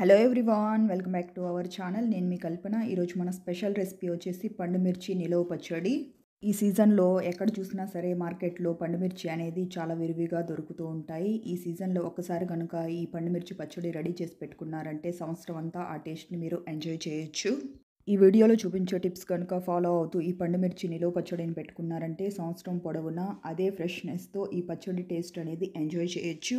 hello everyone welcome back to our channel నేను మీ కల్పన ఈరోజు మన స్పెషల్ రెసిపీ వచ్చేసి పండుమిర్చి నిలవ పచ్చడి ఈ సీజన్లో ఎక్కడ చూసినా సరే మార్కెట్లో పండుమిర్చి అనేది చాలా విరివిగా దొరుకుతూ ఉంటాయి ఈ సీజన్లో ఒకసారి కనుక ఈ పండుమిర్చి పచ్చడి రెడీ చేసి పెట్టుకున్నారంటే సంవత్సరం అంతా ఆ టేస్ట్ని మీరు ఎంజాయ్ చేయొచ్చు ఈ వీడియోలో చూపించే టిప్స్ కనుక ఫాలో అవుతూ ఈ పండుమిర్చి నిలువ పచ్చడిని పెట్టుకున్నారంటే సంవత్సరం పొడవునా అదే ఫ్రెష్నెస్తో ఈ పచ్చడి టేస్ట్ అనేది ఎంజాయ్ చేయొచ్చు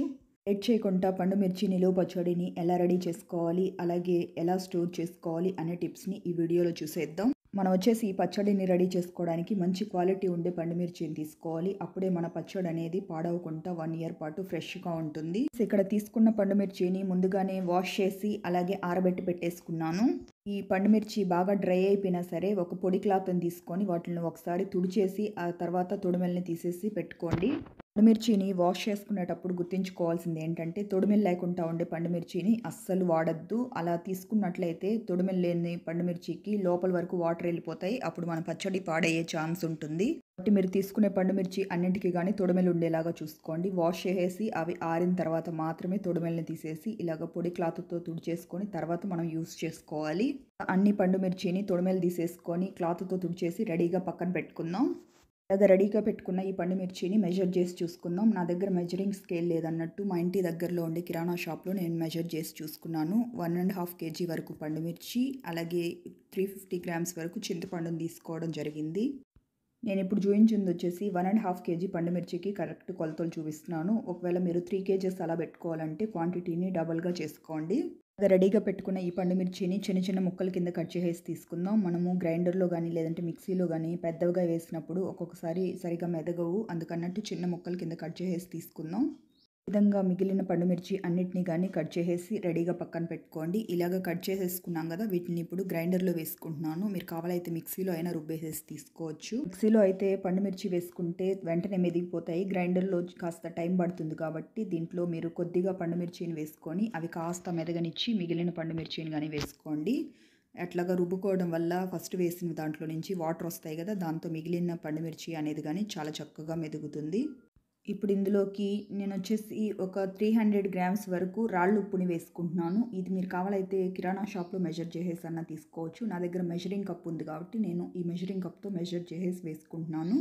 ఎడ్ చేయకుండా పండు మిర్చి నిలువ పచ్చడిని ఎలా రెడీ చేసుకోవాలి అలాగే ఎలా స్టోర్ చేసుకోవాలి అనే టిప్స్ని ఈ వీడియోలో చూసేద్దాం మనం వచ్చేసి ఈ పచ్చడిని రెడీ చేసుకోవడానికి మంచి క్వాలిటీ ఉండే పండుమిర్చిని తీసుకోవాలి అప్పుడే మన పచ్చడి అనేది పాడవకుండా వన్ ఇయర్ పాటు ఫ్రెష్గా ఉంటుంది ఇక్కడ తీసుకున్న పండుమిర్చిని ముందుగానే వాష్ చేసి అలాగే ఆరబెట్టి పెట్టేసుకున్నాను ఈ పండుమిర్చి బాగా డ్రై అయిపోయినా సరే ఒక పొడి క్లాత్ని తీసుకొని వాటిని ఒకసారి తుడిచేసి ఆ తర్వాత తొడిమెల్ని తీసేసి పెట్టుకోండి పండుమిర్చిని వాష్ చేసుకునేటప్పుడు గుర్తుంచుకోవాల్సింది ఏంటంటే తొడిమెలు లేకుండా ఉండే పండుమిర్చిని అస్సలు వాడద్దు అలా తీసుకున్నట్లయితే తొడిమెలు లేని పండుమిర్చికి లోపల వరకు వాటర్ వెళ్ళిపోతాయి అప్పుడు మన పచ్చడి పాడయ్యే ఛాన్స్ ఉంటుంది కాబట్టి మీరు తీసుకునే పండుమిర్చి అన్నింటికి కానీ తొడమెలు ఉండేలాగా చూసుకోండి వాష్ చేసేసి అవి ఆరిన తర్వాత మాత్రమే తొడమెల్ని తీసేసి ఇలాగ పొడి క్లాత్తో తుడిచేసుకొని తర్వాత మనం యూస్ చేసుకోవాలి అన్ని పండుమిర్చిని తొడమెలు తీసేసుకొని క్లాత్తో తుడిచేసి రెడీగా పక్కన పెట్టుకుందాం ఇలాగ రెడీగా పెట్టుకున్న ఈ పండుమిర్చిని మెజర్ చేసి చూసుకుందాం నా దగ్గర మెజరింగ్ స్కేల్ లేదన్నట్టు మా ఇంటి దగ్గరలో ఉండే కిరాణా షాప్లో నేను మెజర్ చేసి చూసుకున్నాను వన్ అండ్ హాఫ్ కేజీ వరకు పండుమిర్చి అలాగే త్రీ ఫిఫ్టీ గ్రామ్స్ వరకు చింతపండుని తీసుకోవడం జరిగింది నేను ఇప్పుడు చూపించింది వచ్చేసి వన్ అండ్ హాఫ్ కేజీ పండు మిర్చికి కరెక్ట్ కొలతలు చూపిస్తున్నాను ఒకవేళ మీరు త్రీ కేజెస్ అలా పెట్టుకోవాలంటే క్వాంటిటీని డబల్గా చేసుకోండి రెడీగా పెట్టుకున్న ఈ పండు మిర్చిని చిన్న చిన్న ముక్కల కింద కట్ చేసేసి తీసుకుందాం మనము గ్రైండర్లో కానీ లేదంటే మిక్సీలో కానీ పెద్దగా వేసినప్పుడు ఒక్కొక్కసారి సరిగా మెదగవు అందుకన్నట్టు చిన్న ముక్కల కింద కట్ చేసేసి తీసుకుందాం విధంగా మిగిలిన పండుమిర్చి అన్నిటినీ కానీ కట్ చేసేసి రెడీగా పక్కన పెట్టుకోండి ఇలాగ కట్ చేసేసుకున్నాం కదా వీటిని ఇప్పుడు గ్రైండర్లో వేసుకుంటున్నాను మీరు కావాలైతే మిక్సీలో అయినా రుబ్బేసేసి తీసుకోవచ్చు మిక్సీలో అయితే పండుమిర్చి వేసుకుంటే వెంటనే మెదిగిపోతాయి గ్రైండర్లో కాస్త టైం పడుతుంది కాబట్టి దీంట్లో మీరు కొద్దిగా పండుమిర్చిని వేసుకొని అవి కాస్త మెదగనిచ్చి మిగిలిన పండుమిర్చిని కానీ వేసుకోండి అట్లాగా రుబ్బుకోవడం వల్ల ఫస్ట్ వేసిన దాంట్లో నుంచి వాటర్ వస్తాయి కదా దాంతో మిగిలిన పండుమిర్చి అనేది కానీ చాలా చక్కగా మెదుగుతుంది ఇప్పుడు ఇందులోకి నేను వచ్చేసి ఒక త్రీ హండ్రెడ్ గ్రామ్స్ వరకు రాళ్ళు ఉప్పుని వేసుకుంటున్నాను ఇది మీరు కావాలైతే కిరాణా షాప్లో మెజర్ చేసేసన్నా తీసుకోవచ్చు నా దగ్గర మెజరింగ్ కప్ ఉంది కాబట్టి నేను ఈ మెజరింగ్ కప్తో మెజర్ చేసేసి వేసుకుంటున్నాను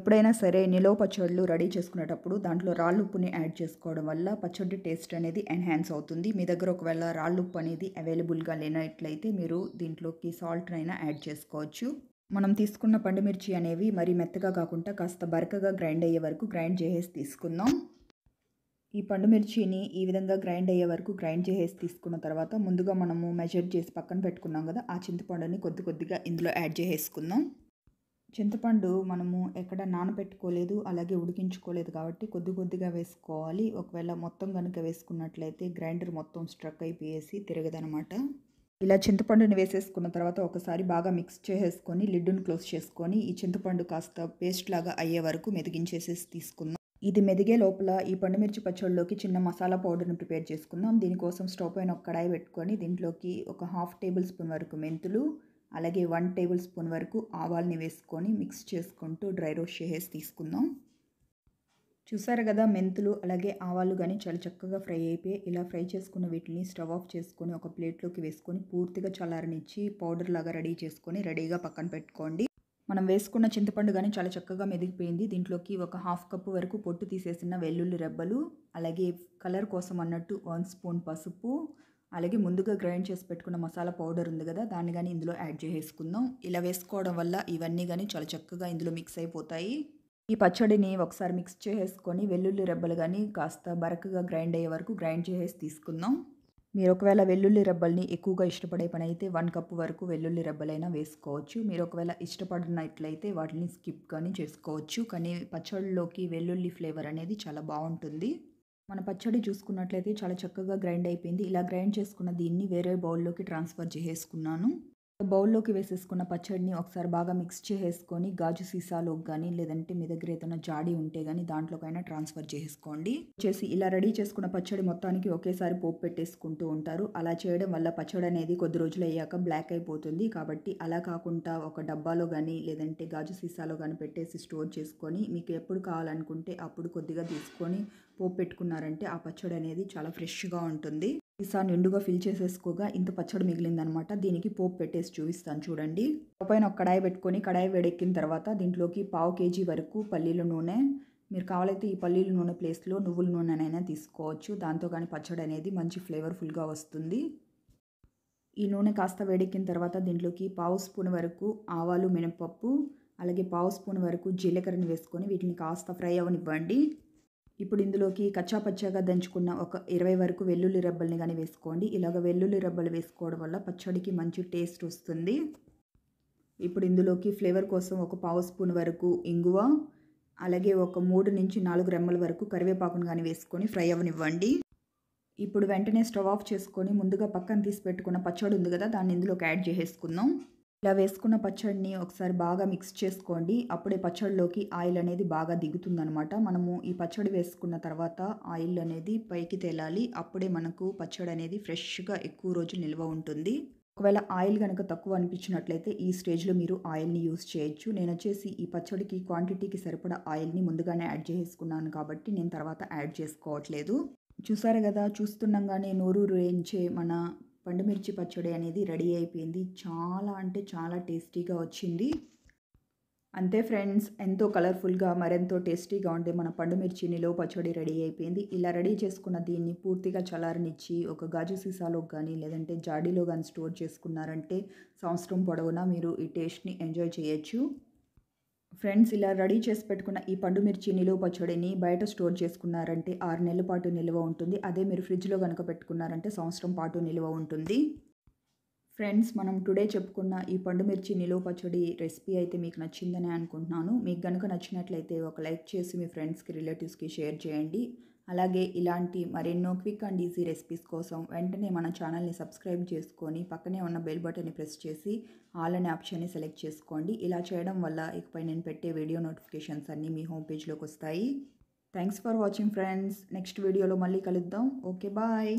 ఎప్పుడైనా సరే నిలో పచ్చళ్ళు రెడీ చేసుకునేటప్పుడు దాంట్లో రాళ్ళు ఉప్పుని యాడ్ చేసుకోవడం వల్ల పచ్చడి టేస్ట్ అనేది ఎన్హాన్స్ అవుతుంది మీ దగ్గర ఒకవేళ రాళ్ళు ఉప్పు అనేది అవైలబుల్గా లేనట్లయితే మీరు దీంట్లోకి సాల్ట్ అయినా యాడ్ చేసుకోవచ్చు మనం తీసుకున్న పండుమిర్చి అనేవి మరీ మెత్తగా కాకుండా కాస్త బరకగా గ్రైండ్ అయ్యే వరకు గ్రైండ్ చేసేసి తీసుకుందాం ఈ పండుమిర్చిని ఈ విధంగా గ్రైండ్ అయ్యే వరకు గ్రైండ్ చేసేసి తీసుకున్న తర్వాత ముందుగా మనము మెజర్ చేసి పక్కన పెట్టుకున్నాం కదా ఆ చింతపండుని కొద్ది కొద్దిగా ఇందులో యాడ్ చేసేసుకుందాం చింతపండు మనము ఎక్కడ నానబెట్టుకోలేదు అలాగే ఉడికించుకోలేదు కాబట్టి కొద్ది కొద్దిగా వేసుకోవాలి ఒకవేళ మొత్తం కనుక వేసుకున్నట్లయితే గ్రైండర్ మొత్తం స్ట్రక్ అయిపోయేసి తిరగదనమాట ఇలా చింతపండుని వేసేసుకున్న తర్వాత ఒకసారి బాగా మిక్స్ చేసేసుకొని లిడ్డును క్లోజ్ చేసుకొని ఈ చింతపండు కాస్త పేస్ట్ లాగా అయ్యే వరకు మెదిగించేసేసి తీసుకుందాం ఇది మెదిగే లోపల ఈ పండుమిర్చి పచ్చళ్ళలోకి చిన్న మసాలా పౌడర్ని ప్రిపేర్ చేసుకుందాం దీనికోసం స్టవ్ పైన ఒక కడాయి పెట్టుకొని దీంట్లోకి ఒక హాఫ్ టేబుల్ స్పూన్ వరకు మెంతులు అలాగే వన్ టేబుల్ స్పూన్ వరకు ఆవాల్ని వేసుకొని మిక్స్ చేసుకుంటూ డ్రై రోస్ట్ చేసేసి తీసుకుందాం చూసారు కదా మెంతులు అలాగే ఆవాలు కానీ చాలా చక్కగా ఫ్రై అయిపోయి ఇలా ఫ్రై చేసుకున్న వీటిని స్టవ్ ఆఫ్ చేసుకొని ఒక ప్లేట్లోకి వేసుకొని పూర్తిగా చల్లారనిచ్చి పౌడర్ లాగా రెడీ చేసుకొని రెడీగా పక్కన పెట్టుకోండి మనం వేసుకున్న చింతపండు కానీ చాలా చక్కగా మెదిగిపోయింది దీంట్లోకి ఒక హాఫ్ కప్పు వరకు పొట్టు తీసేసిన వెల్లుల్లి రెబ్బలు అలాగే కలర్ కోసం అన్నట్టు వన్ స్పూన్ పసుపు అలాగే ముందుగా గ్రైండ్ చేసి పెట్టుకున్న మసాలా పౌడర్ ఉంది కదా దాన్ని కానీ ఇందులో యాడ్ చేసేసుకుందాం ఇలా వేసుకోవడం వల్ల ఇవన్నీ కానీ చాలా చక్కగా ఇందులో మిక్స్ అయిపోతాయి ఈ పచ్చడిని ఒకసారి మిక్స్ చేసుకొని వెల్లుల్లి రెబ్బలు కానీ కాస్త బరకగా గ్రైండ్ అయ్యే వరకు గ్రైండ్ చేసేసి తీసుకుందాం మీరు ఒకవేళ వెల్లుల్లి రెబ్బల్ని ఎక్కువగా ఇష్టపడే పని అయితే వన్ కప్ వరకు వెల్లుల్లి రెబ్బలైనా వేసుకోవచ్చు మీరు ఒకవేళ ఇష్టపడినట్లయితే వాటిని స్కిప్ కానీ చేసుకోవచ్చు కానీ పచ్చడిలోకి వెల్లుల్లి ఫ్లేవర్ అనేది చాలా బాగుంటుంది మన పచ్చడి చూసుకున్నట్లయితే చాలా చక్కగా గ్రైండ్ అయిపోయింది ఇలా గ్రైండ్ చేసుకున్న దీన్ని వేరే బౌల్లోకి ట్రాన్స్ఫర్ చేసుకున్నాను బౌల్లోకి వేసేసుకున్న పచ్చడిని ఒకసారి బాగా మిక్స్ చేసేసుకొని గాజు సీసాలోకి కానీ లేదంటే మీ దగ్గర ఏదైనా జాడీ ఉంటే కానీ దాంట్లోకైనా ట్రాన్స్ఫర్ చేసుకోండి చేసి ఇలా రెడీ చేసుకున్న పచ్చడి మొత్తానికి ఒకేసారి పోపు పెట్టేసుకుంటూ ఉంటారు అలా చేయడం వల్ల పచ్చడి అనేది కొద్ది రోజులు అయ్యాక బ్లాక్ అయిపోతుంది కాబట్టి అలా కాకుండా ఒక డబ్బాలో కానీ లేదంటే గాజు సీసాలో కానీ పెట్టేసి స్టోర్ చేసుకొని మీకు ఎప్పుడు కావాలనుకుంటే అప్పుడు కొద్దిగా తీసుకొని పోపు పెట్టుకున్నారంటే ఆ పచ్చడి అనేది చాలా ఫ్రెష్గా ఉంటుంది ఈసారి నిండుగా ఫిల్ చేసేసుకోగా ఇంత పచ్చడి మిగిలిందనమాట దీనికి పోపు పెట్టేసి చూపిస్తాను చూడండి పైన ఒక కడాయి పెట్టుకొని కడాయి వేడెక్కిన తర్వాత దీంట్లోకి పావు కేజీ వరకు పల్లీల నూనె మీరు కావాలైతే ఈ పల్లీల నూనె ప్లేస్లో నువ్వుల నూనెనైనా తీసుకోవచ్చు దాంతో కానీ పచ్చడి అనేది మంచి ఫ్లేవర్ఫుల్గా వస్తుంది ఈ నూనె కాస్త వేడెక్కిన తర్వాత దీంట్లోకి పావు స్పూన్ వరకు ఆవాలు మినపప్పు అలాగే పావు స్పూన్ వరకు జీలకర్రని వేసుకొని వీటిని కాస్త ఫ్రై అవనివ్వండి ఇప్పుడు ఇందులోకి కచ్చాపచ్చాగా దంచుకున్న ఒక ఇరవై వరకు వెల్లుల్లి రబ్బల్ని కానీ వేసుకోండి ఇలాగ వెల్లుల్లి రబ్బలు వేసుకోవడం వల్ల పచ్చడికి మంచి టేస్ట్ వస్తుంది ఇప్పుడు ఇందులోకి ఫ్లేవర్ కోసం ఒక పావు స్పూన్ వరకు ఇంగువ అలాగే ఒక మూడు నుంచి నాలుగు రెమ్మల వరకు కరివేపాకును కానీ వేసుకొని ఫ్రై అవ్వనివ్వండి ఇప్పుడు వెంటనే స్టవ్ ఆఫ్ చేసుకొని ముందుగా పక్కన తీసి పెట్టుకున్న పచ్చడి ఉంది కదా దాన్ని ఇందులోకి యాడ్ చేసేసుకుందాం ఇలా వేసుకున్న పచ్చడిని ఒకసారి బాగా మిక్స్ చేసుకోండి అప్పుడే పచ్చడిలోకి ఆయిల్ అనేది బాగా దిగుతుందనమాట మనము ఈ పచ్చడి వేసుకున్న తర్వాత ఆయిల్ అనేది పైకి తేలాలి అప్పుడే మనకు పచ్చడి అనేది ఫ్రెష్గా ఎక్కువ రోజులు నిల్వ ఉంటుంది ఒకవేళ ఆయిల్ కనుక తక్కువ అనిపించినట్లయితే ఈ స్టేజ్లో మీరు ఆయిల్ని యూస్ చేయొచ్చు నేను వచ్చేసి ఈ పచ్చడికి క్వాంటిటీకి సరిపడా ఆయిల్ని ముందుగానే యాడ్ చేసుకున్నాను కాబట్టి నేను తర్వాత యాడ్ చేసుకోవట్లేదు చూసారు కదా చూస్తుండగానే నోరు రేయించే మన పండుమిర్చి పచ్చడి అనేది రెడీ అయిపోయింది చాలా అంటే చాలా టేస్టీగా వచ్చింది అంతే ఫ్రెండ్స్ ఎంతో కలర్ఫుల్గా మరెంతో టేస్టీగా ఉండే మన పండుమిర్చి నిలో పచ్చడి రెడీ అయిపోయింది ఇలా రెడీ చేసుకున్న దీన్ని పూర్తిగా చలారనిచ్చి ఒక గాజు సీసాలో కానీ లేదంటే జాడీలో కానీ స్టోర్ చేసుకున్నారంటే సంవత్సరం పొడవునా మీరు ఈ టేస్ట్ని ఎంజాయ్ చేయొచ్చు ఫ్రెండ్స్ ఇలా రెడీ చేసి పెట్టుకున్న ఈ పండు మిర్చి నిలువ పచ్చడిని బయట స్టోర్ చేసుకున్నారంటే ఆరు నెలల పాటు నిల్వ ఉంటుంది అదే మీరు ఫ్రిడ్జ్లో కనుక పెట్టుకున్నారంటే సంవత్సరం పాటు నిల్వ ఉంటుంది ఫ్రెండ్స్ మనం టుడే చెప్పుకున్న ఈ పండు మిర్చి నిలువ పచ్చడి రెసిపీ అయితే మీకు నచ్చిందని అనుకుంటున్నాను మీకు కనుక నచ్చినట్లయితే ఒక లైక్ చేసి మీ ఫ్రెండ్స్కి రిలేటివ్స్కి షేర్ చేయండి అలాగే ఇలాంటి మరెన్నో క్విక్ అండ్ ఈజీ రెసిపీస్ కోసం వెంటనే మన ఛానల్ని సబ్స్క్రైబ్ చేసుకొని పక్కనే ఉన్న బెల్ బటన్ని ప్రెస్ చేసి ఆల్ అనే ఆప్షన్ని సెలెక్ట్ చేసుకోండి ఇలా చేయడం వల్ల ఇకపై నేను పెట్టే వీడియో నోటిఫికేషన్స్ అన్నీ మీ హోమ్ పేజ్లోకి వస్తాయి thanks for watching friends next వీడియోలో మళ్ళీ కలుద్దాం ఓకే బాయ్